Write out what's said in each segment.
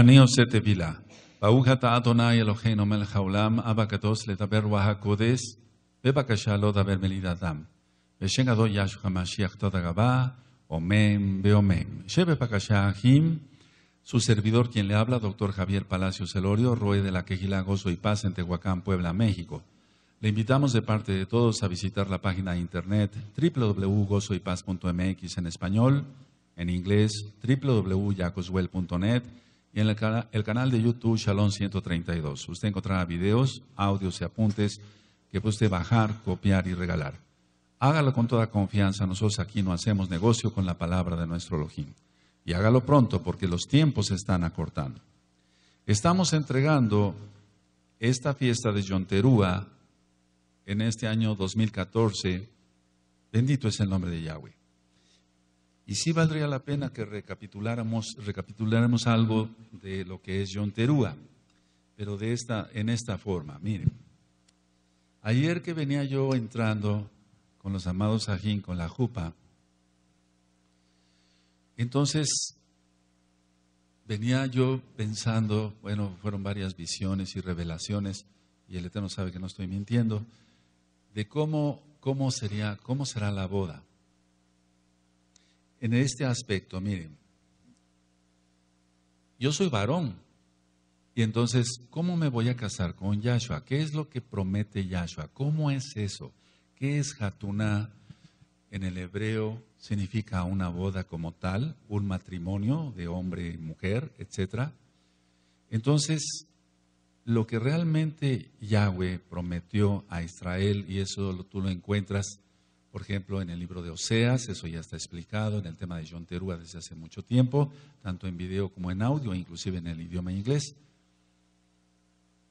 אני עושה טבילה. ברוך אתה אדוני אלוהינו מלך העולם, אב הקדוש לדבר רוח הקודש, בבקשה לא דבר מלידת דם. בשם גדול da המשיח תודה רבה, omen veomen. Lleve Pakashahim, su servidor quien le habla, doctor Javier Palacios Elorio, Roe de la Quejila Gozo y Paz en Tehuacán, Puebla, México. Le invitamos de parte de todos a visitar la página de internet www.gozoypaz.mx en español, en inglés www.yacoswell.net en el, el canal de YouTube Shalom 132. Usted encontrará videos, audios y apuntes que puede bajar, copiar y regalar. Hágalo con toda confianza, nosotros aquí no hacemos negocio con la palabra de nuestro Elohim. Y hágalo pronto porque los tiempos se están acortando. Estamos entregando esta fiesta de Yonterúa en este año 2014. Bendito es el nombre de Yahweh. Y sí valdría la pena que recapituláramos, recapituláramos algo de lo que es John Terúa, pero de esta, en esta forma. Miren, ayer que venía yo entrando con los amados Sajín, con la jupa, entonces venía yo pensando, bueno, fueron varias visiones y revelaciones, y el Eterno sabe que no estoy mintiendo, de cómo, cómo, sería, cómo será la boda en este aspecto, miren, yo soy varón. Y entonces, ¿cómo me voy a casar con Yahshua? ¿Qué es lo que promete Yahshua? ¿Cómo es eso? ¿Qué es Hatuná? En el hebreo significa una boda como tal, un matrimonio de hombre y mujer, etc. Entonces, lo que realmente Yahweh prometió a Israel, y eso tú lo encuentras por ejemplo, en el libro de Oseas, eso ya está explicado, en el tema de John Terúa desde hace mucho tiempo, tanto en video como en audio, inclusive en el idioma inglés.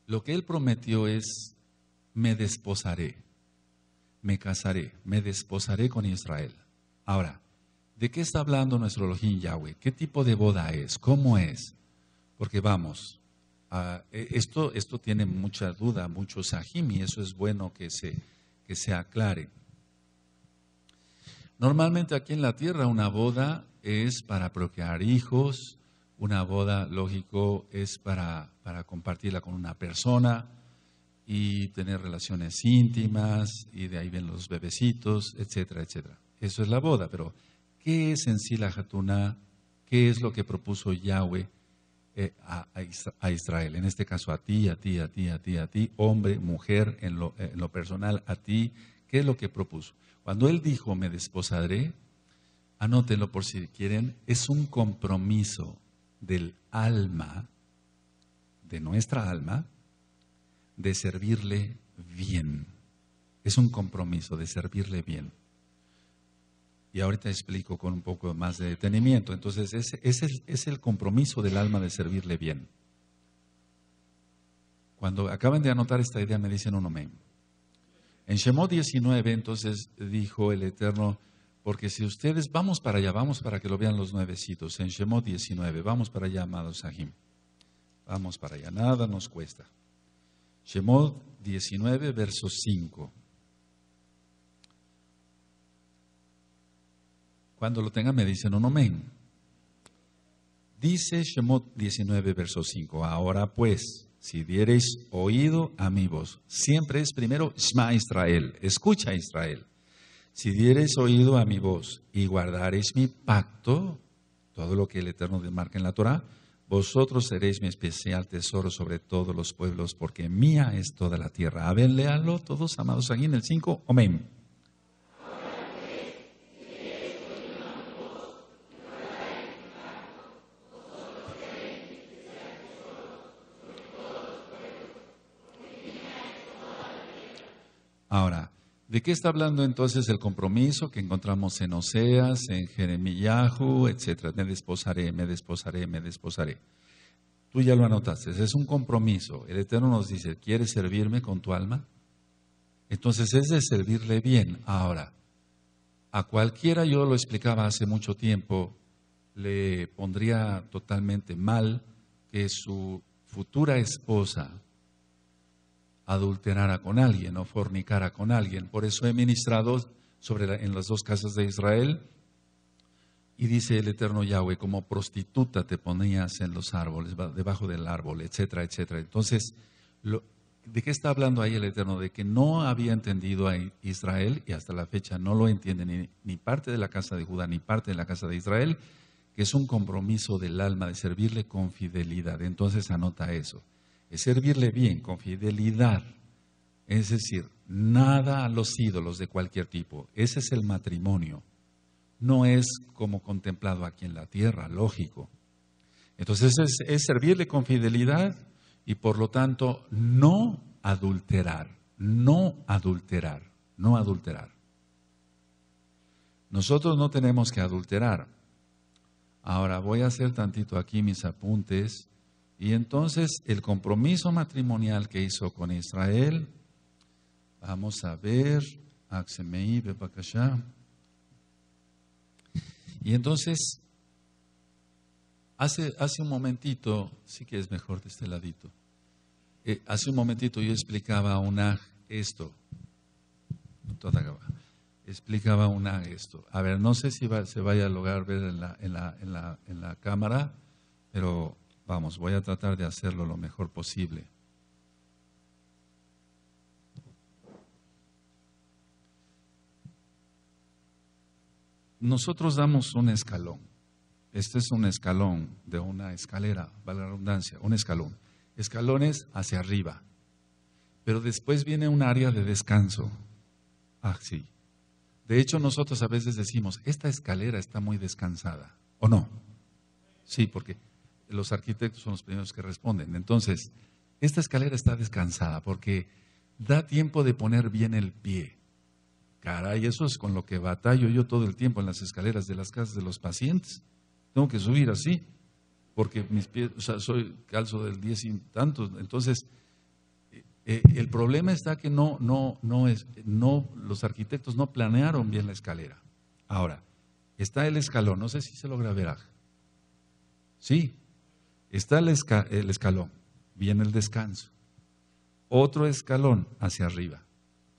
Lo que él prometió es, me desposaré, me casaré, me desposaré con Israel. Ahora, ¿de qué está hablando nuestro Elohim Yahweh? ¿Qué tipo de boda es? ¿Cómo es? Porque vamos, e, esto, tiene mucha duda, mucho y eso es bueno que se aclare. Normalmente aquí en la tierra una boda es para procrear hijos, una boda, lógico, es para, compartirla con una persona y tener relaciones íntimas y de ahí ven los bebecitos, etcétera, etcétera. Eso es la boda, pero ¿qué es en sí la jatuna? ¿Qué es lo que propuso Yahweh eh, a, a, Israel? En este caso a ti, a ti, a ti, a ti, a ti, hombre, mujer, en lo, en lo personal, a ti ¿Qué es lo que propuso? Cuando él dijo, me desposaré, anótenlo por si quieren, es un compromiso del alma, de nuestra alma, de servirle bien. Es un compromiso de servirle bien. Y ahorita explico con un poco más de detenimiento. Entonces, ese, es el compromiso del alma de servirle bien. Cuando acaban de anotar esta idea, me dicen un amén. En Shemot 19 entonces dijo el Eterno, porque si ustedes, vamos para allá, vamos para que lo vean los nuevecitos, en Shemot 19, vamos para allá, amados Sahim, vamos para allá, nada nos cuesta. Shemot 19, verso 5. Cuando lo tengan me dicen un amén. Dice Shemot 19, verso 5, ahora pues, si diereis oído a mi voz. Siempre es primero Shema Israel, escucha Israel. Si diereis oído a mi voz y guardareis mi pacto, todo lo que el Eterno demarca en la Torah, vosotros seréis mi especial tesoro sobre todos los pueblos, porque mía es toda la tierra. A léalo todos, amados, aquí en el 5, amén. Ahora, ¿de qué está hablando entonces el compromiso que encontramos en Oseas, en Jeremiahu, etcétera? Me desposaré, me desposaré, me desposaré. Tú ya lo anotaste, es un compromiso. El Eterno nos dice, ¿quieres servirme con tu alma? Entonces es de servirle bien. Ahora, a cualquiera, yo lo explicaba hace mucho tiempo, le pondría totalmente mal que su futura esposa adulterara con alguien o fornicara con alguien. Por eso he ministrado sobre en las dos casas de Israel. Y dice el eterno Yahweh, como prostituta te ponías en los árboles, debajo del árbol, etcétera, etcétera. Entonces, ¿de qué está hablando ahí el Eterno? De que no había entendido a Israel y hasta la fecha no lo entiende ni parte de la casa de Judá ni parte de la casa de Israel, que es un compromiso del alma de servirle con fidelidad. Entonces anota eso es servirle bien, con fidelidad. Es decir, nada a los ídolos de cualquier tipo. Ese es el matrimonio. No es como contemplado aquí en la tierra, lógico. Entonces es, es servirle con fidelidad y por lo tanto no adulterar, no adulterar, no adulterar. Nosotros no tenemos que adulterar. Ahora voy a hacer tantito aquí mis apuntes y entonces el compromiso matrimonial que hizo con Israel, vamos a ver, y entonces, hace, un momentito, sí que es mejor de este ladito, eh, hace un momentito yo explicaba a una esto, explicaba una esto. A ver, no sé si se vaya a lograr ver en la, en la, en la cámara, pero Vamos, voy a tratar de hacerlo lo mejor posible. Nosotros damos un escalón. Este es un escalón de una escalera, valga la redundancia, un escalón. Escalones hacia arriba. Pero después viene un área de descanso. Ah, sí. De hecho, nosotros a veces decimos, esta escalera está muy descansada. ¿O no? Sí, porque los arquitectos son los primeros que responden. Entonces, esta escalera está descansada porque da tiempo de poner bien el pie. Caray, eso es con lo que batallo yo todo el tiempo en las escaleras de las casas de los pacientes. Tengo que subir así, porque mis pies, o sea, soy calzo del 10 y tantos. Entonces, eh, eh, el problema está que no, no, no es, no, los arquitectos no planearon bien la escalera. Ahora, está el escalón, no sé si se logra ver. Sí, Está el, escalón, viene el descanso. Otro escalón hacia arriba.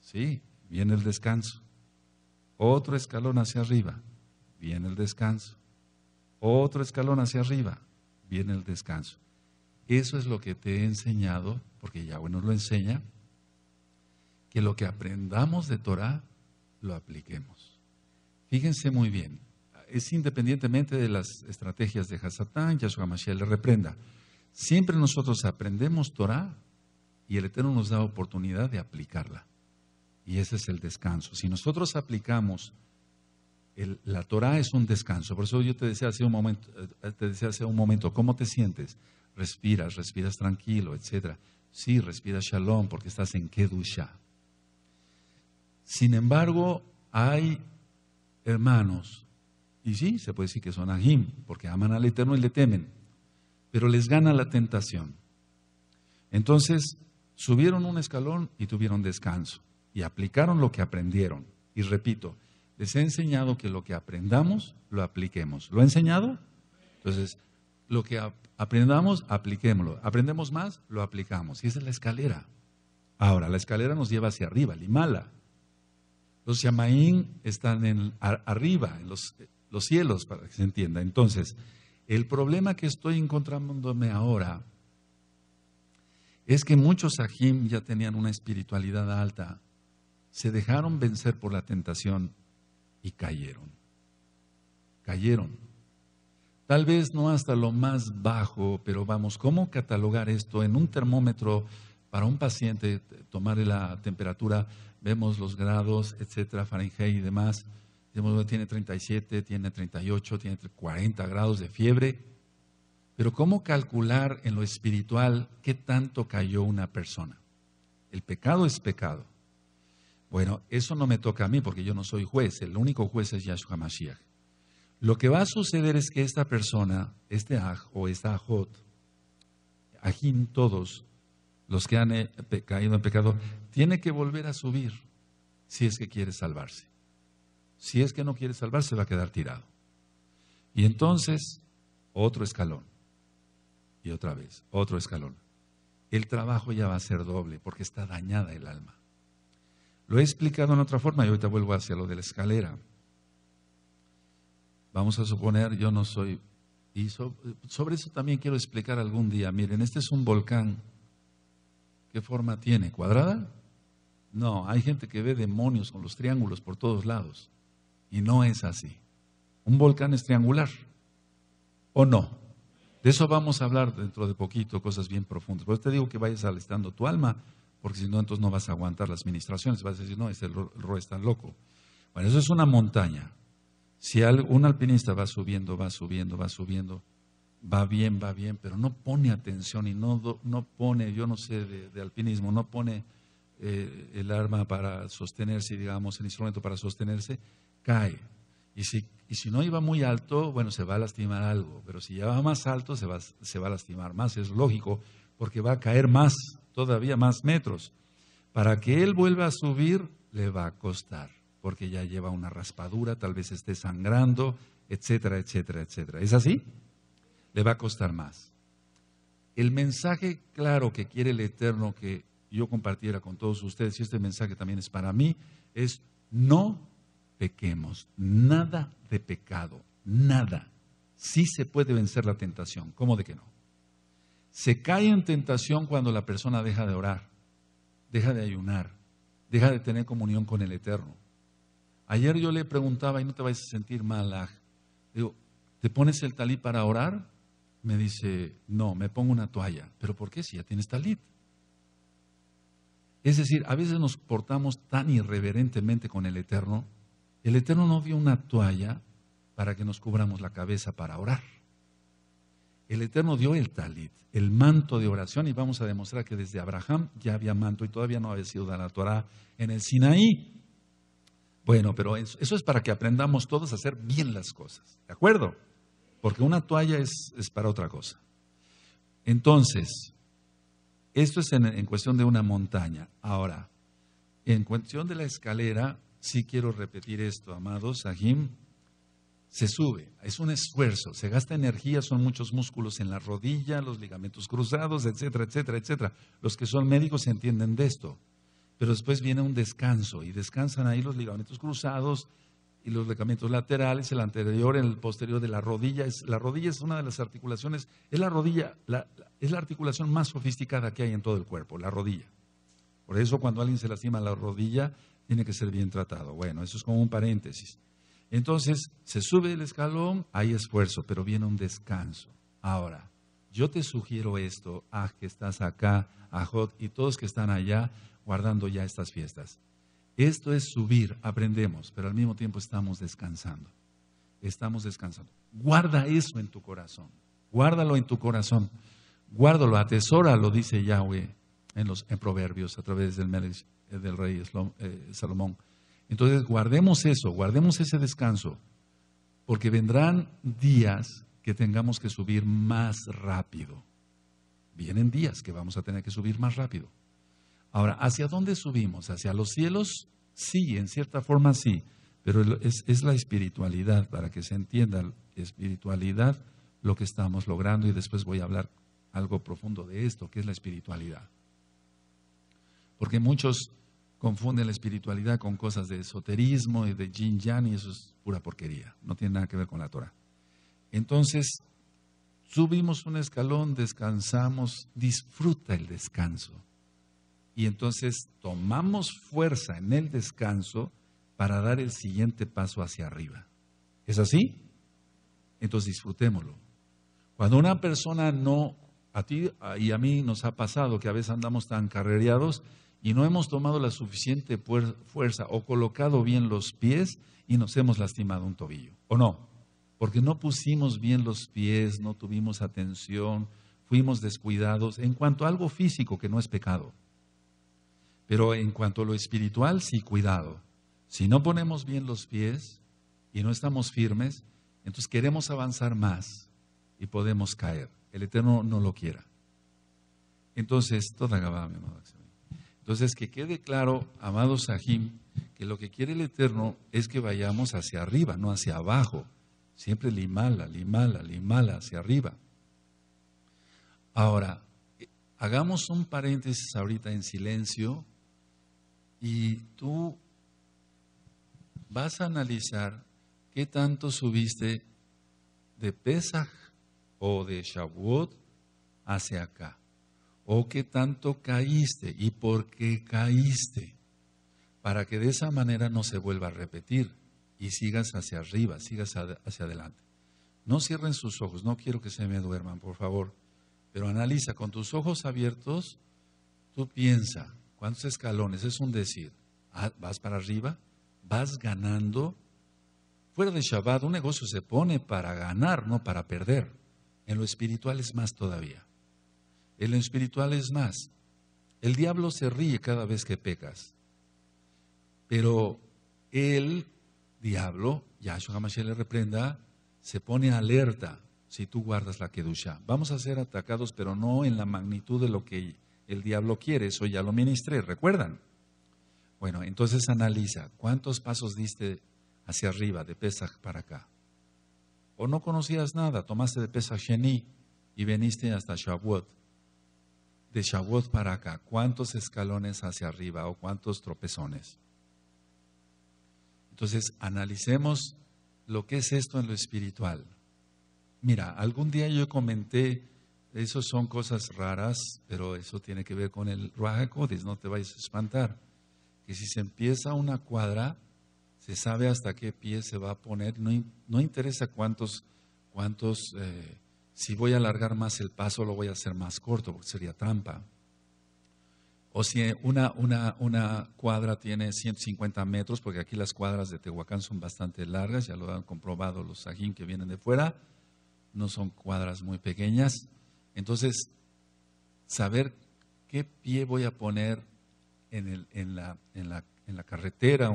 Sí, viene el descanso. Otro escalón hacia arriba, viene el descanso. Otro escalón hacia arriba, viene el descanso. Eso es lo que te he enseñado, porque Yahweh nos lo enseña, que lo que aprendamos de Torah lo apliquemos. Fíjense muy bien, es independientemente de las estrategias de Hasatán, Yahshua Mashiach le reprenda. Siempre nosotros aprendemos Torah y el Eterno nos da oportunidad de aplicarla. Y ese es el descanso. Si nosotros aplicamos la Torah es un descanso. Por eso yo te decía hace un momento, eh, te decía hace un momento, ¿cómo te sientes? Respiras, respiras tranquilo, etcétera. Sí, respiras shalom porque estás en kedusha. Sin embargo, hay hermanos y sí, se puede decir que son ajim, porque aman al Eterno y le temen, pero les gana la tentación. Entonces, subieron un escalón y tuvieron descanso, y aplicaron lo que aprendieron. Y repito, les he enseñado que lo que aprendamos, lo apliquemos. ¿Lo he enseñado? Entonces, lo que aprendamos, apliquémoslo. Aprendemos más, lo aplicamos. Y esa es la escalera. Ahora, la escalera nos lleva hacia arriba, el Los Yamaín están en, arriba, en los los cielos, para que se entienda. Entonces, el problema que estoy encontrándome ahora es que muchos Sahim ya tenían una espiritualidad alta, se dejaron vencer por la tentación y cayeron. Cayeron. Tal vez no hasta lo más bajo, pero vamos, ¿cómo catalogar esto en un termómetro para un paciente, tomar la temperatura, vemos los grados, etcétera, Fahrenheit y demás? tiene 37, tiene 38, tiene 40 grados de fiebre. Pero ¿cómo calcular en lo espiritual qué tanto cayó una persona? El pecado es pecado. Bueno, eso no me toca a mí porque yo no soy juez, el único juez es Yahshua Mashiach. Lo que va a suceder es que esta persona, este aj o esta ajot, ajín todos los que han eh, caído en pecado, tiene que volver a subir si es que quiere salvarse. Si es que no quiere salvarse, va a quedar tirado. Y entonces, otro escalón. Y otra vez, otro escalón. El trabajo ya va a ser doble porque está dañada el alma. Lo he explicado en otra forma y ahorita vuelvo hacia lo de la escalera. Vamos a suponer, yo no soy... Y sobre eso también quiero explicar algún día. Miren, este es un volcán. ¿Qué forma tiene? ¿Cuadrada? No, hay gente que ve demonios con los triángulos por todos lados. Y no es así. Un volcán es triangular. ¿O no? De eso vamos a hablar dentro de poquito, cosas bien profundas. Pero te digo que vayas alistando tu alma, porque si no, entonces no vas a aguantar las ministraciones. Vas a decir, no, este es tan loco. Bueno, eso es una montaña. Si un alpinista va subiendo, va subiendo, va subiendo, va bien, va bien, pero no pone atención y no, pone, yo no sé de, alpinismo, no pone eh, el arma para sostenerse, digamos, el instrumento para sostenerse, cae. Y si, no iba muy alto, bueno, se va a lastimar algo, pero si ya va más alto, se va a lastimar más, es lógico, porque va a caer más, todavía más metros. Para que él vuelva a subir, le va a costar, porque ya lleva una raspadura, tal vez esté sangrando, etcétera, etcétera, etcétera. ¿Es así? Le va a costar más. El mensaje claro que quiere el Eterno que yo compartiera con todos ustedes, y este mensaje también es para mí, es no pequemos, nada de pecado, nada. Sí se puede vencer la tentación, ¿cómo de que no? Se cae en tentación cuando la persona deja de orar, deja de ayunar, deja de tener comunión con el Eterno. Ayer yo le preguntaba, y no te vais a sentir mal, digo, ¿te pones el talí para orar? Me dice, no, me pongo una toalla. ¿Pero por qué si ya tienes talit? Es decir, a veces nos portamos tan irreverentemente con el Eterno el Eterno no dio una toalla para que nos cubramos la cabeza para orar. El Eterno dio el talit, el manto de oración, y vamos a demostrar que desde Abraham ya había manto y todavía no había sido dada la Torah en el Sinaí. Bueno, pero eso, es para que aprendamos todos a hacer bien las cosas, ¿de acuerdo? Porque una toalla es, para otra cosa. Entonces, esto es en, cuestión de una montaña. Ahora, en cuestión de la escalera, sí quiero repetir esto, amados, Sahim, se sube, es un esfuerzo, se gasta energía, son muchos músculos en la rodilla, los ligamentos cruzados, etcétera, etcétera, etcétera. Los que son médicos entienden de esto, pero después viene un descanso y descansan ahí los ligamentos cruzados y los ligamentos laterales, el anterior, el posterior de la rodilla. la rodilla es una de las articulaciones, es la rodilla, es la articulación más sofisticada que hay en todo el cuerpo, la rodilla. Por eso cuando alguien se lastima la rodilla, tiene que ser bien tratado. Bueno, eso es como un paréntesis. Entonces, se sube el escalón, hay esfuerzo, pero viene un descanso. Ahora, yo te sugiero esto, a que estás acá, a y todos que están allá guardando ya estas fiestas. Esto es subir, aprendemos, pero al mismo tiempo estamos descansando. Estamos descansando. Guarda eso en tu corazón. Guárdalo en tu corazón. Guárdalo, Lo dice Yahweh en los Proverbios a través del eh, del rey eh, Salomón. Entonces, guardemos eso, guardemos ese descanso, porque vendrán días que tengamos que subir más rápido. Vienen días que vamos a tener que subir más rápido. Ahora, ¿hacia dónde subimos? ¿Hacia los cielos? Sí, en cierta forma sí, pero es, la espiritualidad, para que se entienda, espiritualidad lo que estamos logrando y después voy a hablar algo profundo de esto, que es la espiritualidad porque muchos confunden la espiritualidad con cosas de esoterismo y de yin yang y eso es pura porquería, no tiene nada que ver con la Torah. Entonces, subimos un escalón, descansamos, disfruta el descanso. Y entonces tomamos fuerza en el descanso para dar el siguiente paso hacia arriba. ¿Es así? Entonces disfrutémoslo. Cuando una persona no, a ti y a mí nos ha pasado que a veces andamos tan carrereados y no hemos tomado la suficiente fuerza o colocado bien los pies y nos hemos lastimado un tobillo, ¿o no? Porque no pusimos bien los pies, no tuvimos atención, fuimos descuidados en cuanto a algo físico que no es pecado. Pero en cuanto a lo espiritual, sí, cuidado. Si no ponemos bien los pies y no estamos firmes, entonces queremos avanzar más y podemos caer. El Eterno no lo quiera. Entonces, toda Gabá, mi amado. Entonces, que quede claro, amado Sahim, que lo que quiere el Eterno es que vayamos hacia arriba, no hacia abajo. Siempre limala, limala, limala, hacia arriba. Ahora, hagamos un paréntesis ahorita en silencio y tú vas a analizar qué tanto subiste de Pesach o de Shavuot hacia acá. ¿O oh, qué tanto caíste y por qué caíste, para que de esa manera no se vuelva a repetir y sigas hacia arriba, sigas hacia adelante. No cierren sus ojos, no quiero que se me duerman, por favor, pero analiza con tus ojos abiertos, tú piensa, ¿cuántos escalones? Es un decir, ah, vas para arriba, vas ganando. Fuera de Shabbat, un negocio se pone para ganar, no para perder. En lo espiritual es más todavía. El espiritual es más. El diablo se ríe cada vez que pecas. Pero el diablo, Yahshua Hamashiach le reprenda, se pone alerta si tú guardas la Kedusha. Vamos a ser atacados, pero no en la magnitud de lo que el diablo quiere. Eso ya lo ministré, ¿recuerdan? Bueno, entonces analiza cuántos pasos diste hacia arriba, de Pesach para acá. O no conocías nada, tomaste de Pesach Sheni y veniste hasta Shavuot de Shavuot para acá, ¿cuántos escalones hacia arriba o cuántos tropezones? Entonces, analicemos lo que es esto en lo espiritual. Mira, algún día yo comenté, eso son cosas raras, pero eso tiene que ver con el Rahakodis, no te vayas a espantar. Que si se empieza una cuadra, se sabe hasta qué pie se va a poner, no, no interesa cuántos, cuántos eh, si voy a alargar más el paso, lo voy a hacer más corto, porque sería trampa. O si una, cuadra tiene 150 metros, porque aquí las cuadras de Tehuacán son bastante largas, ya lo han comprobado los sajín que vienen de fuera, no son cuadras muy pequeñas. Entonces, saber qué pie voy a poner en, la, carretera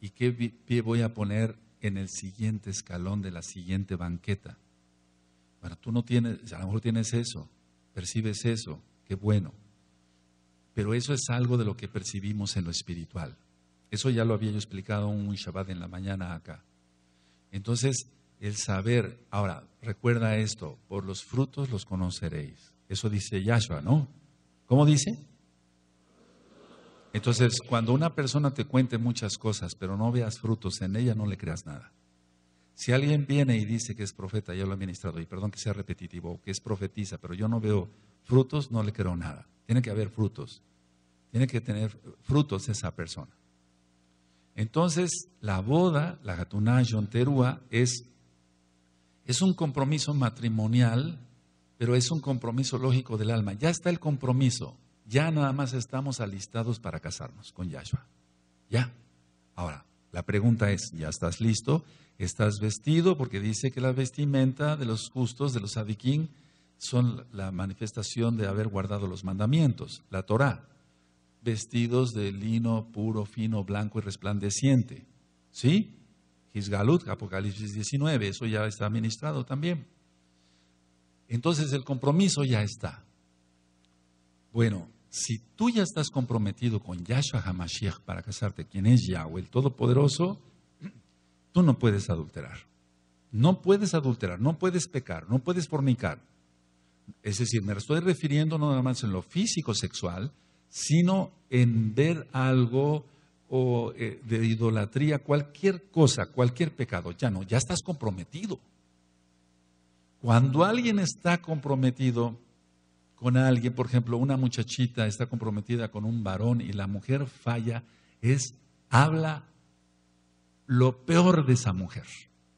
y qué pie voy a poner en el siguiente escalón de la siguiente banqueta bueno, tú no tienes, a lo mejor tienes eso, percibes eso, qué bueno. Pero eso es algo de lo que percibimos en lo espiritual. Eso ya lo había yo explicado un Shabbat en la mañana acá. Entonces, el saber, ahora, recuerda esto, por los frutos los conoceréis. Eso dice Yahshua, ¿no? ¿Cómo dice? Entonces, cuando una persona te cuente muchas cosas, pero no veas frutos en ella, no le creas nada. Si alguien viene y dice que es profeta, ya lo he ministrado, y perdón que sea repetitivo, que es profetiza, pero yo no veo frutos, no le creo nada. Tiene que haber frutos. Tiene que tener frutos esa persona. Entonces, la boda, la Gatuna yonterúa, es, es un compromiso matrimonial, pero es un compromiso lógico del alma. Ya está el compromiso. Ya nada más estamos alistados para casarnos con Yahshua. Ya. Ahora, la pregunta es, ¿ya estás listo? estás vestido, porque dice que la vestimenta de los justos, de los adiquín, son la manifestación de haber guardado los mandamientos, la Torá, vestidos de lino puro, fino, blanco y resplandeciente. ¿Sí? Hizgalut, Apocalipsis 19, eso ya está administrado también. Entonces el compromiso ya está. Bueno, si tú ya estás comprometido con Yahshua HaMashiach para casarte, quien es Yahweh, el Todopoderoso, no puedes adulterar. No puedes adulterar, no puedes pecar, no puedes fornicar. Es decir, me estoy refiriendo no nada más en lo físico sexual, sino en ver algo o eh, de idolatría, cualquier cosa, cualquier pecado. Ya no, ya estás comprometido. Cuando alguien está comprometido con alguien, por ejemplo, una muchachita está comprometida con un varón y la mujer falla, es habla lo peor de esa mujer.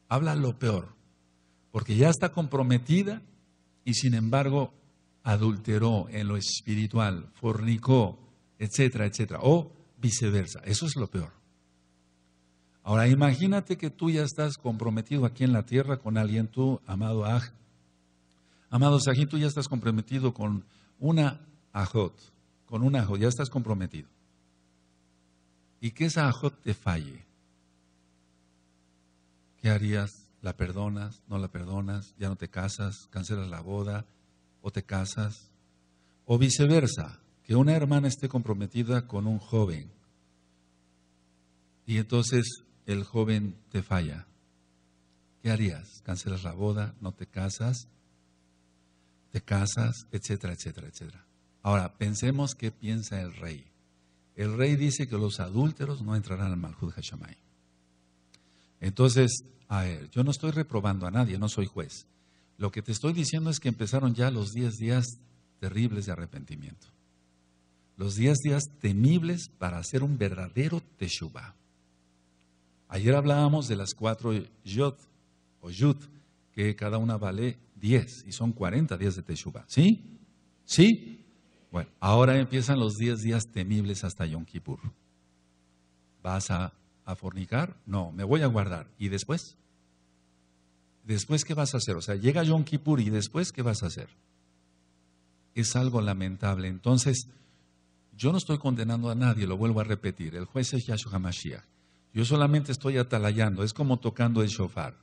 Habla lo peor, porque ya está comprometida y sin embargo adulteró en lo espiritual, fornicó, etcétera, etcétera, o viceversa. Eso es lo peor. Ahora imagínate que tú ya estás comprometido aquí en la tierra con alguien, tú, amado Aj. Amado Sajín, tú ya estás comprometido con una ajot, con una ajot, ya estás comprometido. Y que esa ajot te falle. ¿Qué harías? ¿La perdonas? ¿No la perdonas? ¿Ya no te casas? ¿Cancelas la boda? ¿O te casas? O viceversa, que una hermana esté comprometida con un joven y entonces el joven te falla. ¿Qué harías? ¿Cancelas la boda? ¿No te casas? ¿Te casas? Etcétera, etcétera, etcétera. Ahora, pensemos qué piensa el rey. El rey dice que los adúlteros no entrarán al Malhud Hashamay. Entonces, a ver, yo no estoy reprobando a nadie, no soy juez. Lo que te estoy diciendo es que empezaron ya los 10 días terribles de arrepentimiento. Los 10 días temibles para hacer un verdadero Teshuvah. Ayer hablábamos de las cuatro yot o yut, que cada una vale 10 y son 40 días de Teshuvah. ¿Sí? ¿Sí? Bueno, ahora empiezan los 10 días temibles hasta Yom Kippur. Vas a fornicar? No, me voy a guardar. ¿Y después? ¿Después qué vas a hacer? O sea, llega Yom Kippur y después qué vas a hacer? Es algo lamentable. Entonces, yo no estoy condenando a nadie, lo vuelvo a repetir. El juez es Yahshua Mashiach. Yo solamente estoy atalayando, es como tocando el shofar,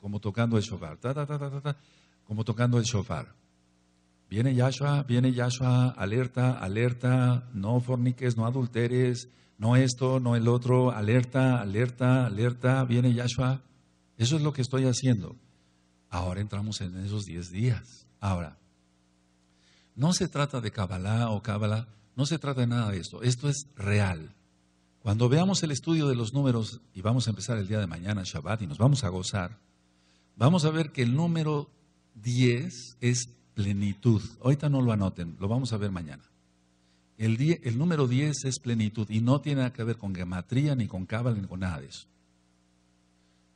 como tocando el shofar, como tocando el shofar. Viene Yahshua, viene Yahshua, alerta, alerta, no forniques, no adulteres, no esto, no el otro, alerta, alerta, alerta, viene Yahshua. Eso es lo que estoy haciendo. Ahora entramos en esos 10 días. Ahora, no se trata de Kabbalah o Kabbalah, no se trata de nada de esto. Esto es real. Cuando veamos el estudio de los números, y vamos a empezar el día de mañana, Shabbat, y nos vamos a gozar, vamos a ver que el número 10 es plenitud. Ahorita no lo anoten, lo vamos a ver mañana. El, número 10 es plenitud y no tiene nada que ver con gematría, ni con cábala, ni con nada de eso.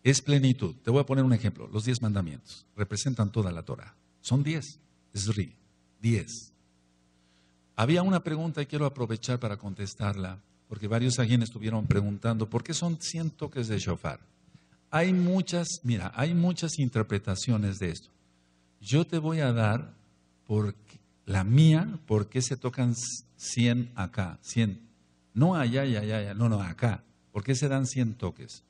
Es plenitud. Te voy a poner un ejemplo. Los 10 mandamientos representan toda la Torah. Son 10. Es diez 10. Había una pregunta y quiero aprovechar para contestarla, porque varios alguien estuvieron preguntando, ¿por qué son 100 toques de shofar? Hay muchas, mira, hay muchas interpretaciones de esto. Yo te voy a dar por qué, la mía, ¿por qué se tocan 100 acá? No allá, allá, allá, no, no, acá. ¿Por qué se dan 100 toques?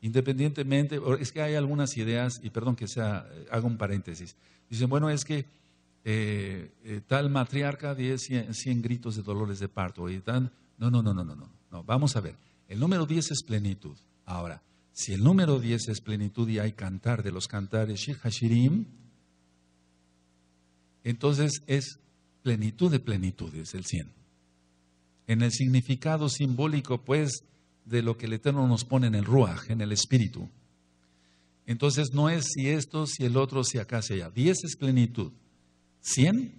Independientemente, es que hay algunas ideas, y perdón que sea, eh, hago un paréntesis. Dicen, bueno, es que eh, eh, tal matriarca dio 100, gritos de dolores de parto. Y no, no, no, no, no, no, no. Vamos a ver. El número 10 es plenitud. Ahora, si el número 10 es plenitud y hay cantar de los cantares, Shir Hashirim, entonces es plenitud de plenitudes el 100. En el significado simbólico, pues, de lo que el Eterno nos pone en el Ruaj, en el Espíritu. Entonces no es si esto, si el otro, si acá, si allá. 10 es plenitud. 100,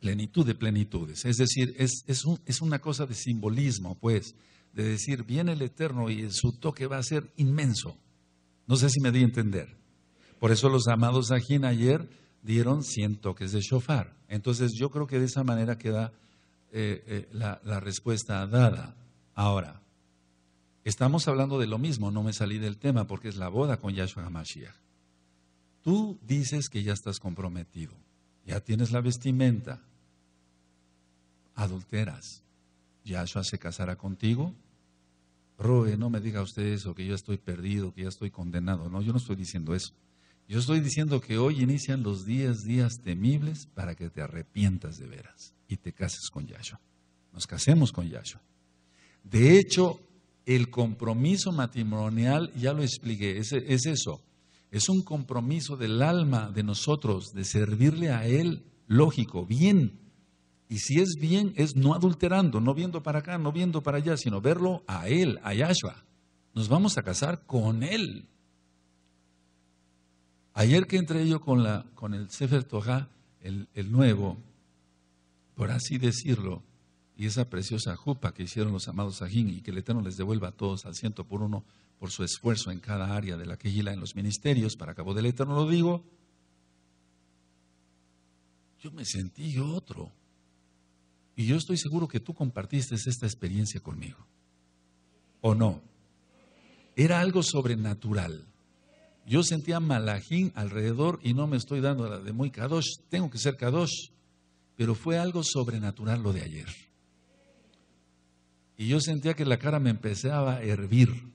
plenitud de plenitudes. Es decir, es, una cosa de simbolismo, pues, de decir, viene el Eterno y su toque va a ser inmenso. No sé si me di a entender. Por eso los amados Ajín ayer dieron 100 toques de shofar. Entonces yo creo que de esa manera queda eh, eh, la, respuesta dada. Ahora, estamos hablando de lo mismo, no me salí del tema porque es la boda con Yahshua HaMashiach. Tú dices que ya estás comprometido, ya tienes la vestimenta, adulteras. Yahshua se casará contigo. Roe, no me diga usted eso, que yo estoy perdido, que ya estoy condenado. No, yo no estoy diciendo eso. Yo estoy diciendo que hoy inician los días, días temibles para que te arrepientas de veras y te cases con Yahshua. Nos casemos con Yahshua. De hecho, el compromiso matrimonial, ya lo expliqué, es, es eso. Es un compromiso del alma de nosotros, de servirle a Él, lógico, bien. Y si es bien, es no adulterando, no viendo para acá, no viendo para allá, sino verlo a Él, a Yahshua. Nos vamos a casar con Él, Ayer que entré yo con, el Sefer Toja, el, nuevo, por así decirlo, y esa preciosa jupa que hicieron los amados Sajín y que el Eterno les devuelva a todos al ciento por uno por su esfuerzo en cada área de la quejila en los ministerios, para cabo del Eterno lo digo, yo me sentí otro. Y yo estoy seguro que tú compartiste esta experiencia conmigo. ¿O no? Era algo sobrenatural. Yo sentía malajín alrededor y no me estoy dando la de muy kadosh, tengo que ser kadosh, pero fue algo sobrenatural lo de ayer. Y yo sentía que la cara me empezaba a hervir.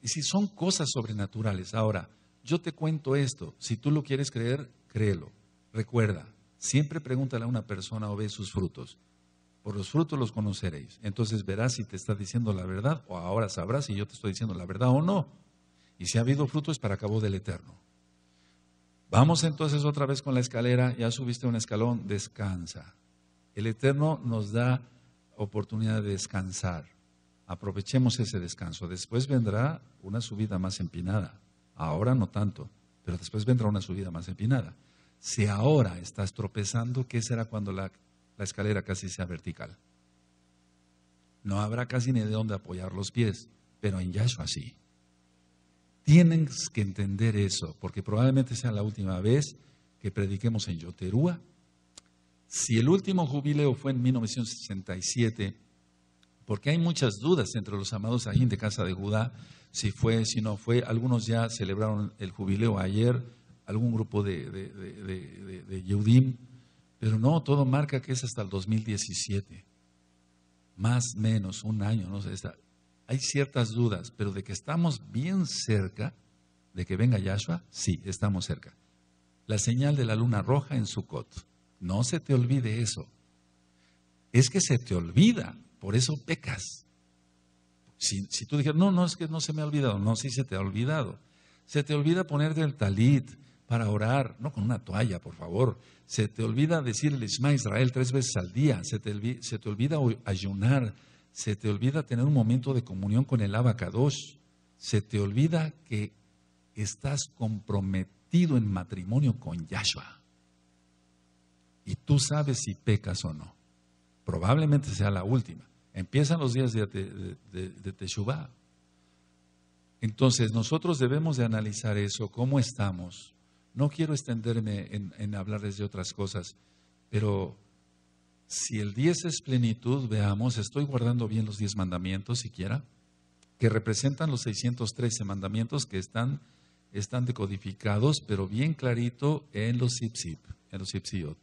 Y si son cosas sobrenaturales, ahora, yo te cuento esto, si tú lo quieres creer, créelo. Recuerda, siempre pregúntale a una persona o ve sus frutos. Por los frutos los conoceréis. Entonces verás si te está diciendo la verdad o ahora sabrás si yo te estoy diciendo la verdad o no. Y si ha habido frutos para cabo del eterno. Vamos entonces otra vez con la escalera, ya subiste un escalón, descansa. El eterno nos da oportunidad de descansar. Aprovechemos ese descanso. Después vendrá una subida más empinada. Ahora no tanto, pero después vendrá una subida más empinada. Si ahora estás tropezando, ¿qué será cuando la, la escalera casi sea vertical? No habrá casi ni de dónde apoyar los pies, pero en Yahshua sí. Tienen que entender eso, porque probablemente sea la última vez que prediquemos en Yoterúa. Si el último jubileo fue en 1967, porque hay muchas dudas entre los amados allí de Casa de Judá, si fue, si no fue. Algunos ya celebraron el jubileo ayer, algún grupo de, de, pero no, todo marca que es hasta el 2017. Más menos un año, no sé, está, hay ciertas dudas, pero de que estamos bien cerca de que venga Yahshua, sí, estamos cerca. La señal de la luna roja en Sukkot. No se te olvide eso. Es que se te olvida, por eso pecas. Si, tú dijeras, no, no, es que no se me ha olvidado. No, sí se te ha olvidado. Se te olvida ponerte el talit para orar, no con una toalla, por favor. Se te olvida decir el Ismael Israel tres veces al día. se te olvida ayunar se te olvida tener un momento de comunión con el abacadosh, se te olvida que estás comprometido en matrimonio con Yahshua. Y tú sabes si pecas o no. Probablemente sea la última. Empiezan los días de, de, Entonces nosotros debemos de analizar eso, cómo estamos. No quiero extenderme en hablarles de otras cosas, pero si el 10 es plenitud, veamos, estoy guardando bien los 10 mandamientos siquiera, que representan los 613 mandamientos que están, están decodificados, pero bien clarito en los Sipsip, en los Sipsiot.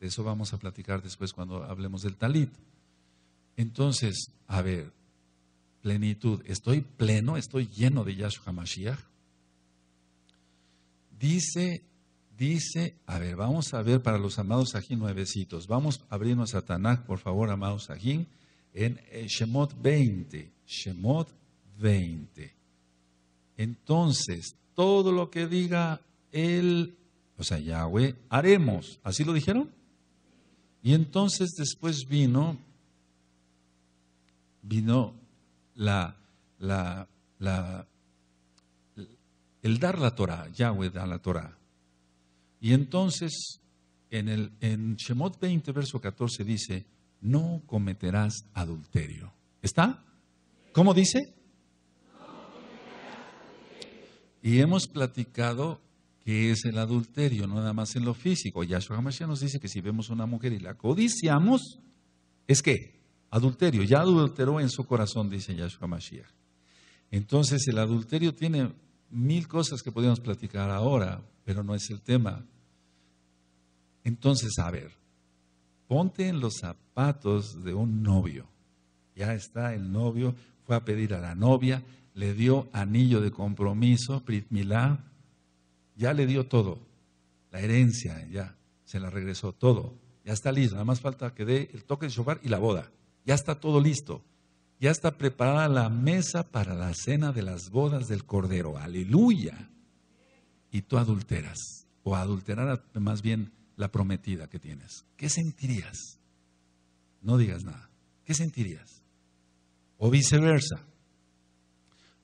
De eso vamos a platicar después cuando hablemos del Talit. Entonces, a ver, plenitud, estoy pleno, estoy lleno de Yahshua Mashiach. Dice dice, a ver, vamos a ver para los amados Sajín nuevecitos. Vamos a abrirnos a Tanakh, por favor, amados Sajín, en eh, Shemot 20. Shemot 20. Entonces, todo lo que diga él, o sea, Yahweh, haremos. ¿Así lo dijeron? Y entonces después vino, vino la, la, la, el dar la Torah, Yahweh da la Torah. Y entonces, en, el, en Shemot 20, verso 14 dice, no cometerás adulterio. ¿Está? ¿Cómo dice? Y hemos platicado que es el adulterio, no nada más en lo físico. Yahshua HaMashiach nos dice que si vemos una mujer y la codiciamos, es que adulterio, ya adulteró en su corazón, dice Yahshua HaMashiach. Entonces el adulterio tiene mil cosas que podríamos platicar ahora, pero no es el tema. Entonces, a ver, ponte en los zapatos de un novio. Ya está el novio, fue a pedir a la novia, le dio anillo de compromiso, Pritmilá ya le dio todo, la herencia, ya, se la regresó todo, ya está listo, nada más falta que dé el toque de shofar y la boda, ya está todo listo ya está preparada la mesa para la cena de las bodas del Cordero. Aleluya. Y tú adulteras, o adulterarás más bien la prometida que tienes. ¿Qué sentirías? No digas nada. ¿Qué sentirías? O viceversa.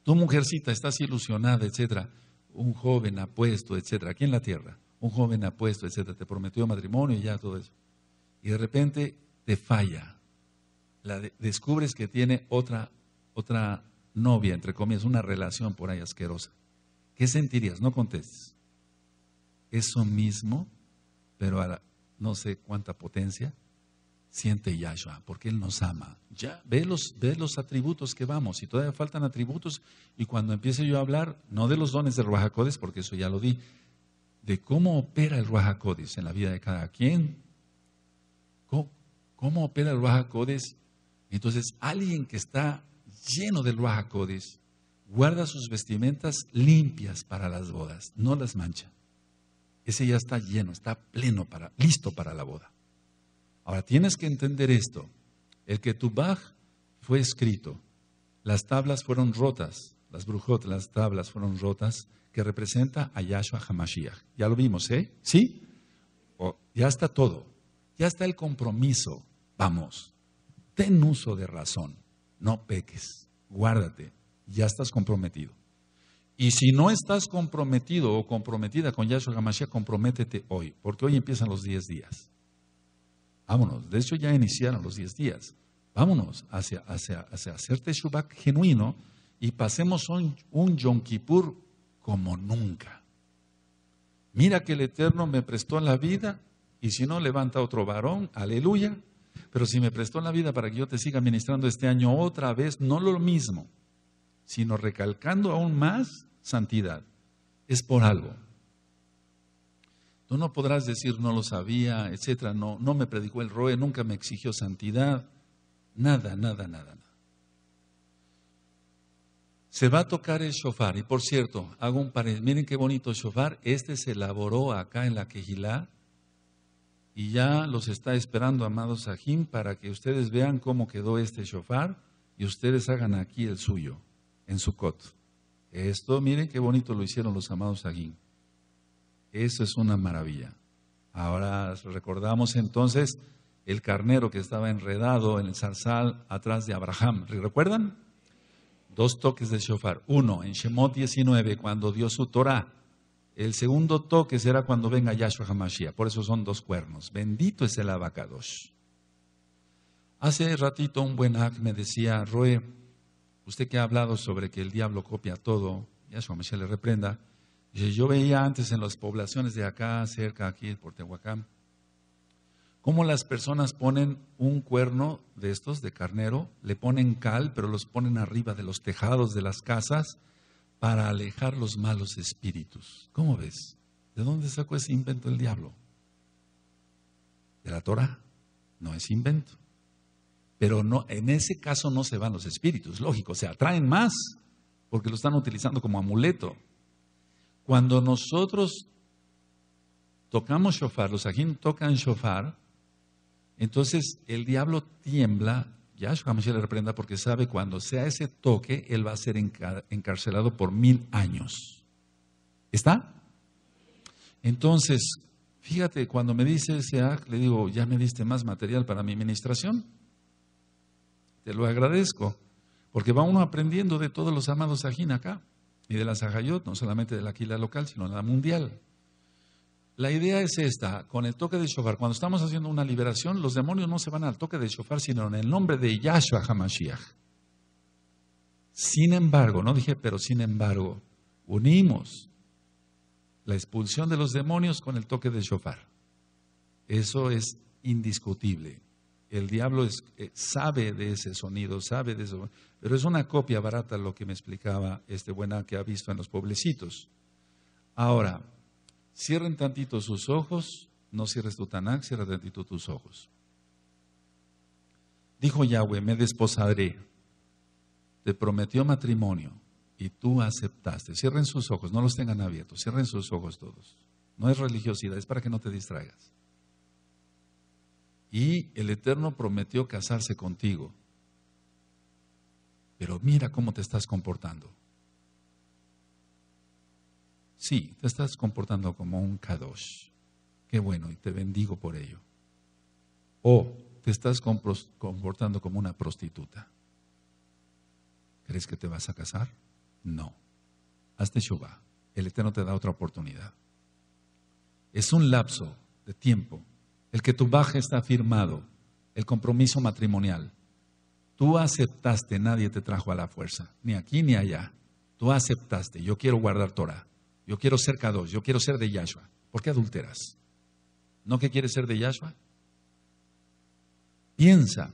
Tu mujercita estás ilusionada, etcétera. Un joven apuesto, etcétera. Aquí en la tierra, un joven apuesto, etcétera. Te prometió matrimonio y ya todo eso. Y de repente te falla la descubres que tiene otra, otra novia, entre comillas, una relación por ahí asquerosa, ¿qué sentirías? No contestes. Eso mismo, pero a no sé cuánta potencia, siente Yahshua, porque Él nos ama. Ya, ve los, los atributos que vamos, y todavía faltan atributos, y cuando empiece yo a hablar, no de los dones del Ruajacodes, porque eso ya lo di, de cómo opera el Ruajacodes en la vida de cada quien, cómo, cómo opera el Ruajacodes entonces, alguien que está lleno del Ruajacodes guarda sus vestimentas limpias para las bodas, no las mancha. Ese ya está lleno, está pleno para, listo para la boda. Ahora tienes que entender esto: el que tu fue escrito, las tablas fueron rotas, las brujotas, las tablas fueron rotas, que representa a Yahshua Hamashiach. Ya lo vimos, ¿eh? ¿Sí? ya está todo. Ya está el compromiso. Vamos ten uso de razón, no peques, guárdate, ya estás comprometido. Y si no estás comprometido o comprometida con Yahshua Gamashia, comprométete hoy, porque hoy empiezan los 10 días. Vámonos, de hecho ya iniciaron los 10 días. Vámonos hacia, hacia, hacia hacerte Shubak genuino y pasemos un, un Yom Kippur como nunca. Mira que el Eterno me prestó la vida y si no levanta otro varón, aleluya, pero si me prestó la vida para que yo te siga ministrando este año otra vez, no lo mismo, sino recalcando aún más santidad, es por algo. Tú no podrás decir no lo sabía, etcétera, no, no me predicó el Roe, nunca me exigió santidad, nada, nada, nada, nada. Se va a tocar el shofar, y por cierto, hago un paréntesis, miren qué bonito shofar, este se elaboró acá en la Quejilá y ya los está esperando, amados Sahim, para que ustedes vean cómo quedó este shofar y ustedes hagan aquí el suyo, en su cot. Esto, miren qué bonito lo hicieron los amados Sahim. Eso es una maravilla. Ahora recordamos entonces el carnero que estaba enredado en el zarzal atrás de Abraham. ¿Recuerdan? Dos toques de shofar. Uno en Shemot 19, cuando dio su Torah el segundo toque será cuando venga Yahshua HaMashiach. Por eso son dos cuernos. Bendito es el abacados. Hace ratito un buen hack me decía, Roe, usted que ha hablado sobre que el diablo copia todo, Yahshua HaMashiach le reprenda. Dice, yo veía antes en las poblaciones de acá, cerca aquí, por Tehuacán, cómo las personas ponen un cuerno de estos, de carnero, le ponen cal, pero los ponen arriba de los tejados de las casas para alejar los malos espíritus. ¿Cómo ves? ¿De dónde sacó ese invento el diablo? De la Torah. No es invento. Pero no, en ese caso no se van los espíritus, lógico, se atraen más porque lo están utilizando como amuleto. Cuando nosotros tocamos shofar, los ajín tocan shofar, entonces el diablo tiembla Yahshua Mashiach le reprenda porque sabe cuando sea ese toque, él va a ser encarcelado por mil años. ¿Está? Entonces, fíjate, cuando me dice ese le digo, ya me diste más material para mi ministración. Te lo agradezco, porque va uno aprendiendo de todos los amados ajín acá, y de la Sahayot, no solamente de la Aquila local, sino de la mundial. La idea es esta, con el toque de shofar, cuando estamos haciendo una liberación, los demonios no se van al toque de shofar, sino en el nombre de Yahshua HaMashiach. Sin embargo, no dije, pero sin embargo, unimos la expulsión de los demonios con el toque de shofar. Eso es indiscutible. El diablo eh, sabe de ese sonido, sabe de eso, pero es una copia barata lo que me explicaba este buena que ha visto en los pueblecitos. Ahora, Cierren tantito sus ojos, no cierres tu Tanakh, cierra tantito tus ojos. Dijo Yahweh, me desposaré. Te prometió matrimonio y tú aceptaste. Cierren sus ojos, no los tengan abiertos, cierren sus ojos todos. No es religiosidad, es para que no te distraigas. Y el Eterno prometió casarse contigo. Pero mira cómo te estás comportando. Sí, te estás comportando como un kadosh. Qué bueno, y te bendigo por ello. O te estás comportando como una prostituta. ¿Crees que te vas a casar? No. Hazte Shubá. El Eterno te da otra oportunidad. Es un lapso de tiempo. El que tu baja está firmado. El compromiso matrimonial. Tú aceptaste, nadie te trajo a la fuerza. Ni aquí ni allá. Tú aceptaste, yo quiero guardar Torah. Yo quiero ser Kadosh, yo quiero ser de Yahshua. ¿Por qué adulteras? ¿No que quieres ser de Yahshua? Piensa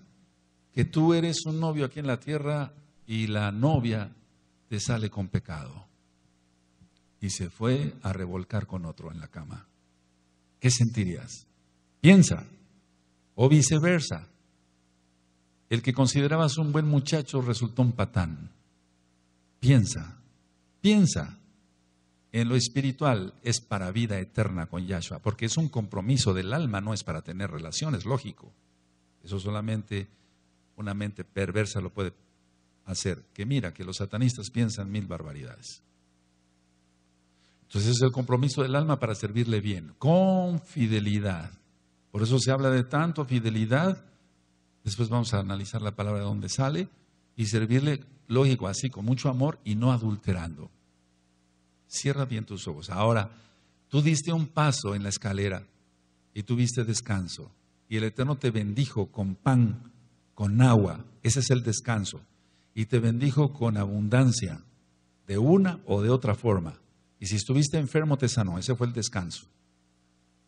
que tú eres un novio aquí en la tierra y la novia te sale con pecado. Y se fue a revolcar con otro en la cama. ¿Qué sentirías? Piensa. O viceversa. El que considerabas un buen muchacho resultó un patán. Piensa. Piensa en lo espiritual es para vida eterna con Yahshua, porque es un compromiso del alma, no es para tener relaciones, lógico. Eso solamente una mente perversa lo puede hacer. Que mira, que los satanistas piensan mil barbaridades. Entonces es el compromiso del alma para servirle bien, con fidelidad. Por eso se habla de tanto fidelidad. Después vamos a analizar la palabra de dónde sale y servirle, lógico, así, con mucho amor y no adulterando. Cierra bien tus ojos. Ahora, tú diste un paso en la escalera y tuviste descanso. Y el Eterno te bendijo con pan, con agua. Ese es el descanso. Y te bendijo con abundancia, de una o de otra forma. Y si estuviste enfermo, te sanó. Ese fue el descanso.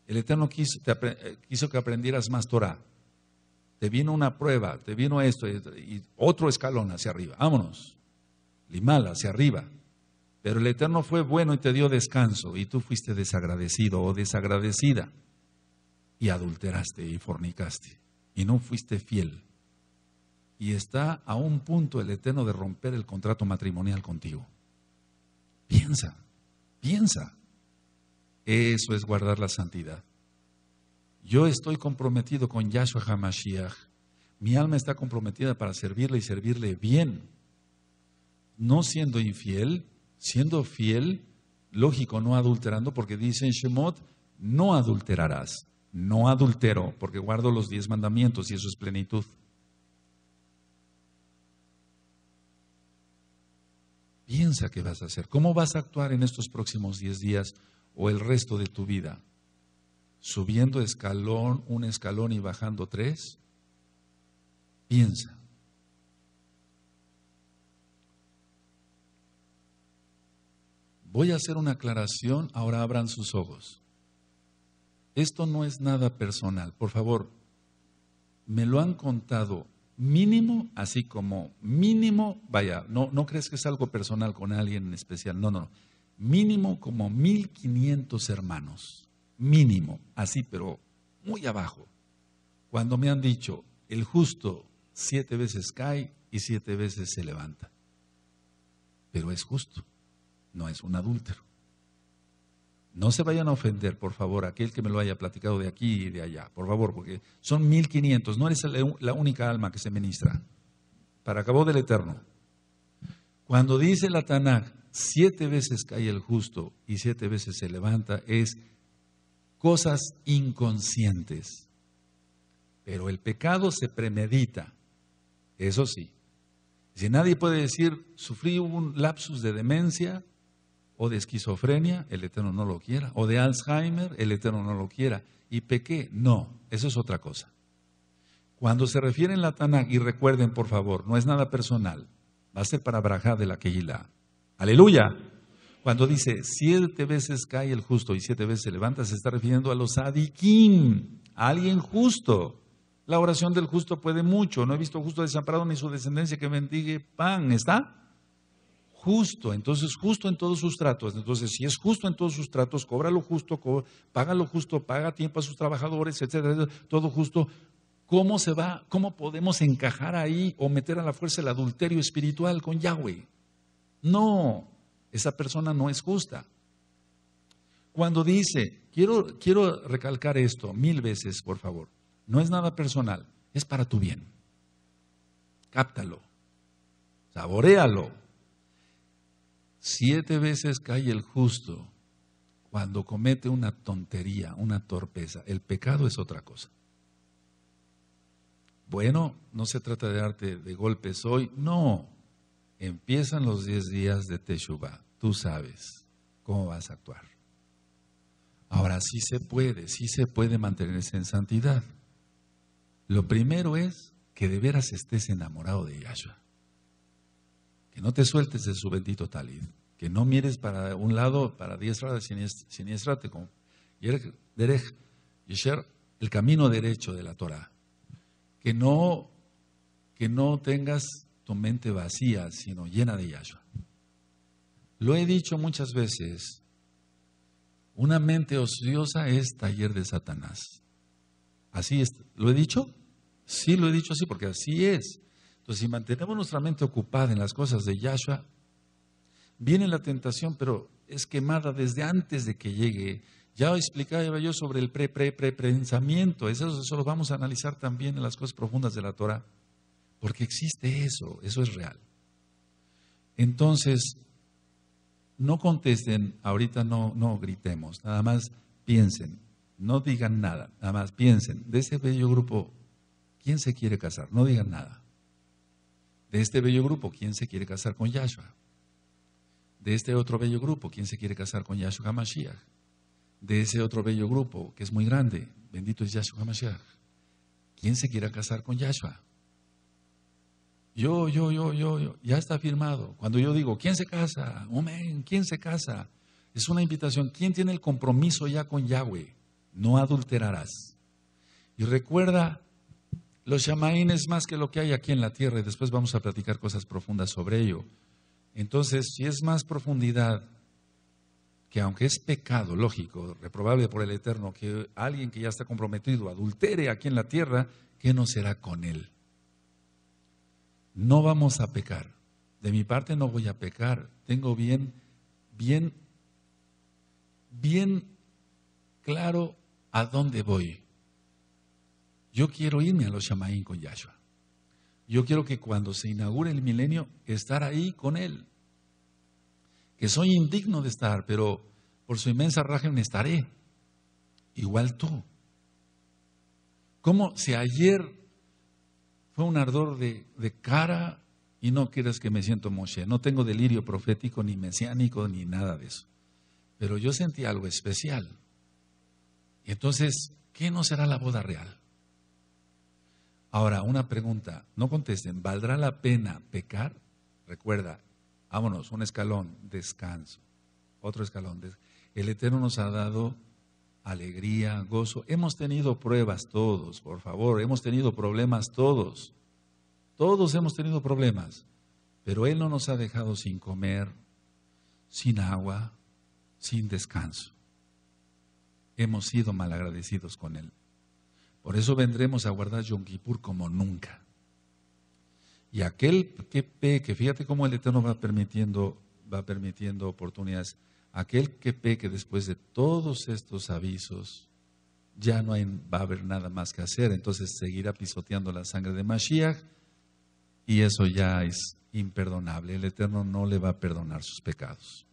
El Eterno quiso, eh, que aprendieras más Torah. Te vino una prueba, te vino esto y otro escalón hacia arriba. Vámonos. Limal, hacia arriba. Pero el Eterno fue bueno y te dio descanso y tú fuiste desagradecido o desagradecida y adulteraste y fornicaste y no fuiste fiel. Y está a un punto el Eterno de romper el contrato matrimonial contigo. Piensa, piensa. Eso es guardar la santidad. Yo estoy comprometido con Yahshua HaMashiach. Mi alma está comprometida para servirle y servirle bien. No siendo infiel, siendo fiel, lógico, no adulterando, porque dice en Shemot, no adulterarás, no adultero, porque guardo los diez mandamientos y eso es plenitud. Piensa qué vas a hacer, cómo vas a actuar en estos próximos diez días o el resto de tu vida, subiendo escalón, un escalón y bajando tres. Piensa. Voy a hacer una aclaración, ahora abran sus ojos. Esto no es nada personal, por favor. Me lo han contado mínimo, así como mínimo, vaya, no, no crees que es algo personal con alguien en especial, no, no, no. Mínimo como 1500 hermanos, mínimo, así, pero muy abajo. Cuando me han dicho, el justo siete veces cae y siete veces se levanta, pero es justo no es un adúltero. No se vayan a ofender, por favor, aquel que me lo haya platicado de aquí y de allá, por favor, porque son 1500, no eres la única alma que se ministra. Para acabó del eterno. Cuando dice la Tanakh, siete veces cae el justo y siete veces se levanta, es cosas inconscientes. Pero el pecado se premedita, eso sí. Si nadie puede decir, sufrí un lapsus de demencia, o de esquizofrenia, el Eterno no lo quiera, o de Alzheimer, el Eterno no lo quiera. ¿Y pequé? No, eso es otra cosa. Cuando se refiere en la Tanakh, y recuerden por favor, no es nada personal, va a ser para Braja de la Keilah. Aleluya. Cuando dice siete veces cae el justo y siete veces se levanta, se está refiriendo a los adikim, a alguien justo. La oración del justo puede mucho. No he visto justo desamparado ni su descendencia que bendiga pan. ¿Está? justo, entonces justo en todos sus tratos. Entonces, si es justo en todos sus tratos, cobra lo justo, págalo paga lo justo, paga tiempo a sus trabajadores, etcétera, todo justo. ¿Cómo se va, cómo podemos encajar ahí o meter a la fuerza el adulterio espiritual con Yahweh? No, esa persona no es justa. Cuando dice, quiero, quiero recalcar esto mil veces, por favor, no es nada personal, es para tu bien. Cáptalo, saborealo Siete veces cae el justo cuando comete una tontería, una torpeza. El pecado es otra cosa. Bueno, no se trata de darte de golpes hoy, no. Empiezan los diez días de Teshuvah. Tú sabes cómo vas a actuar. Ahora sí se puede, sí se puede mantenerse en santidad. Lo primero es que de veras estés enamorado de Yahshua que no te sueltes de su bendito talid, que no mires para un lado, para diestra, siniestra, te el camino derecho de la Torah, que no, que no tengas tu mente vacía, sino llena de Yahshua. Lo he dicho muchas veces, una mente ociosa es taller de Satanás. Así es, ¿lo he dicho? Sí, lo he dicho así, porque así es. Entonces, si mantenemos nuestra mente ocupada en las cosas de Yahshua, viene la tentación, pero es quemada desde antes de que llegue. Ya explicaba yo sobre el pre, pre, Eso, eso lo vamos a analizar también en las cosas profundas de la Torah. Porque existe eso, eso es real. Entonces, no contesten, ahorita no, no gritemos, nada más piensen, no digan nada, nada más piensen. De ese bello grupo, ¿quién se quiere casar? No digan nada. De este bello grupo, ¿quién se quiere casar con Yahshua? De este otro bello grupo, ¿quién se quiere casar con Yahshua Mashiach? De ese otro bello grupo, que es muy grande, bendito es Yahshua Mashiach, ¿Quién se quiere casar con Yahshua? Yo, yo, yo, yo, yo, ya está firmado. Cuando yo digo, ¿quién se casa? Amén, ¿quién se casa? Es una invitación. ¿Quién tiene el compromiso ya con Yahweh? No adulterarás. Y recuerda los shamaín es más que lo que hay aquí en la tierra y después vamos a platicar cosas profundas sobre ello. Entonces, si es más profundidad, que aunque es pecado, lógico, reprobable por el Eterno, que alguien que ya está comprometido adultere aquí en la tierra, ¿qué no será con él? No vamos a pecar. De mi parte no voy a pecar. Tengo bien, bien, bien claro a dónde voy. Yo quiero irme a los Shamaín con Yahshua. Yo quiero que cuando se inaugure el milenio, estar ahí con Él. Que soy indigno de estar, pero por su inmensa me estaré. Igual tú. Como si ayer fue un ardor de, cara y no quieres que me siento Moshe? No tengo delirio profético, ni mesiánico, ni nada de eso. Pero yo sentí algo especial. entonces, ¿qué no será la boda real? Ahora, una pregunta, no contesten, ¿valdrá la pena pecar? Recuerda, vámonos, un escalón, descanso, otro escalón. El Eterno nos ha dado alegría, gozo. Hemos tenido pruebas todos, por favor, hemos tenido problemas todos. Todos hemos tenido problemas, pero Él no nos ha dejado sin comer, sin agua, sin descanso. Hemos sido malagradecidos con Él. Por eso vendremos a guardar Yom Kippur como nunca. Y aquel que peque, fíjate cómo el Eterno va permitiendo, va permitiendo oportunidades, aquel que peque después de todos estos avisos, ya no va a haber nada más que hacer, entonces seguirá pisoteando la sangre de Mashiach y eso ya es imperdonable. El Eterno no le va a perdonar sus pecados.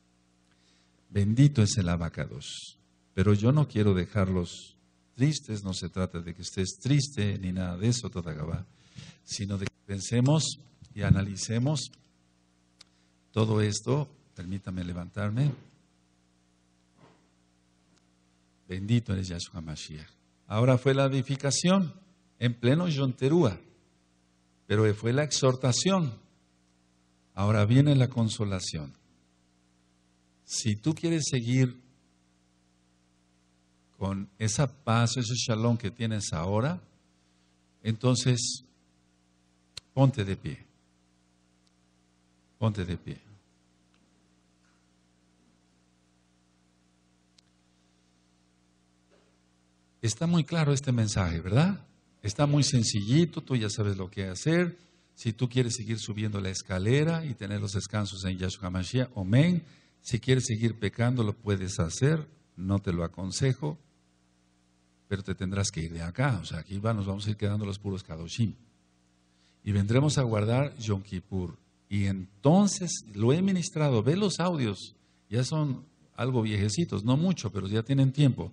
Bendito es el abacados, pero yo no quiero dejarlos tristes, no se trata de que estés triste ni nada de eso, sino de que pensemos y analicemos todo esto. Permítame levantarme. Bendito eres Yahshua Mashiach. Ahora fue la edificación en pleno Yonterúa, pero fue la exhortación. Ahora viene la consolación. Si tú quieres seguir con esa paz, ese shalom que tienes ahora, entonces ponte de pie. Ponte de pie. Está muy claro este mensaje, ¿verdad? Está muy sencillito, tú ya sabes lo que hacer. Si tú quieres seguir subiendo la escalera y tener los descansos en Yahshua Mashiach, amén. Si quieres seguir pecando, lo puedes hacer, no te lo aconsejo pero te tendrás que ir de acá. O sea, aquí va, nos vamos a ir quedando los puros Kadoshim. Y vendremos a guardar Yom Kippur. Y entonces lo he ministrado. Ve los audios. Ya son algo viejecitos, no mucho, pero ya tienen tiempo.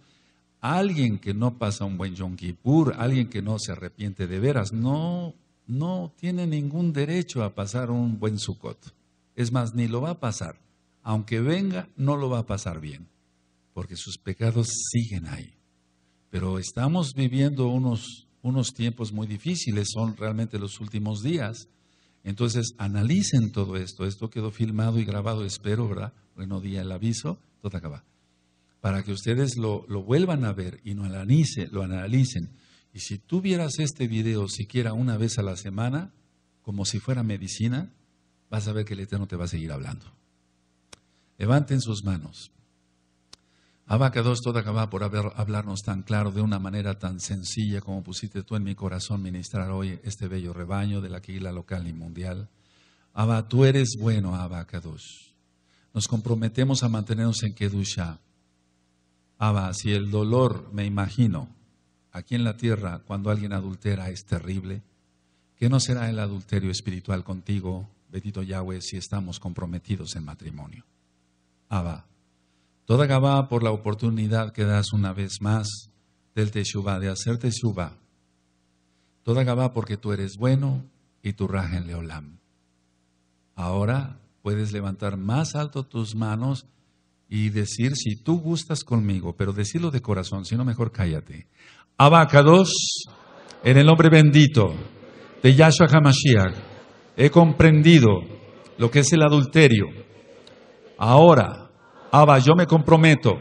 Alguien que no pasa un buen Yom Kippur, alguien que no se arrepiente de veras, no, no tiene ningún derecho a pasar un buen Sukkot. Es más, ni lo va a pasar. Aunque venga, no lo va a pasar bien, porque sus pecados siguen ahí. Pero estamos viviendo unos, tiempos muy difíciles, son realmente los últimos días. Entonces, analicen todo esto. Esto quedó filmado y grabado, espero, ¿verdad? Bueno, día el aviso, todo acaba. Para que ustedes lo, vuelvan a ver y no lo analicen. Y si tú vieras este video siquiera una vez a la semana, como si fuera medicina, vas a ver que el Eterno te va a seguir hablando. Levanten sus manos. Abacados, todo acaba por hablarnos tan claro, de una manera tan sencilla como pusiste tú en mi corazón ministrar hoy este bello rebaño de la Quila local y mundial. Abba, tú eres bueno, Abacados. Nos comprometemos a mantenernos en Kedusha. Abba, si el dolor, me imagino, aquí en la tierra, cuando alguien adultera es terrible, ¿qué no será el adulterio espiritual contigo, bendito Yahweh, si estamos comprometidos en matrimonio? Abba, Toda Gabá por la oportunidad que das una vez más del Teshuvah, de hacer Teshuvah. Toda Gabá porque tú eres bueno y tu Rajen Leolam. Ahora puedes levantar más alto tus manos y decir, si tú gustas conmigo, pero decirlo de corazón, si no mejor cállate. Abacados, en el nombre bendito de Yahshua Hamashiach, he comprendido lo que es el adulterio. Ahora Abba, yo me comprometo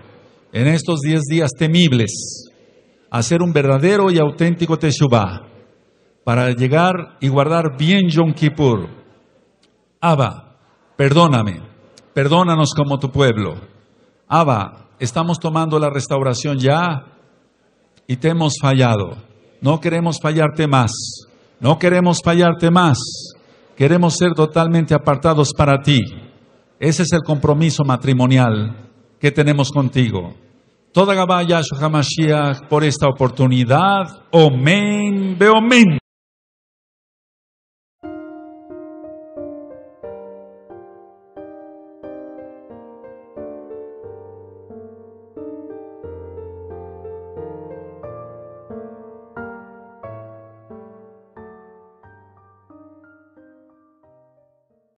en estos diez días temibles a ser un verdadero y auténtico Teshuvah para llegar y guardar bien Yom Kippur. Abba, perdóname, perdónanos como tu pueblo. Abba, estamos tomando la restauración ya y te hemos fallado. No queremos fallarte más. No queremos fallarte más. Queremos ser totalmente apartados para ti. Ese es el compromiso matrimonial que tenemos contigo. Toda Gabaya por esta oportunidad. Omen Ve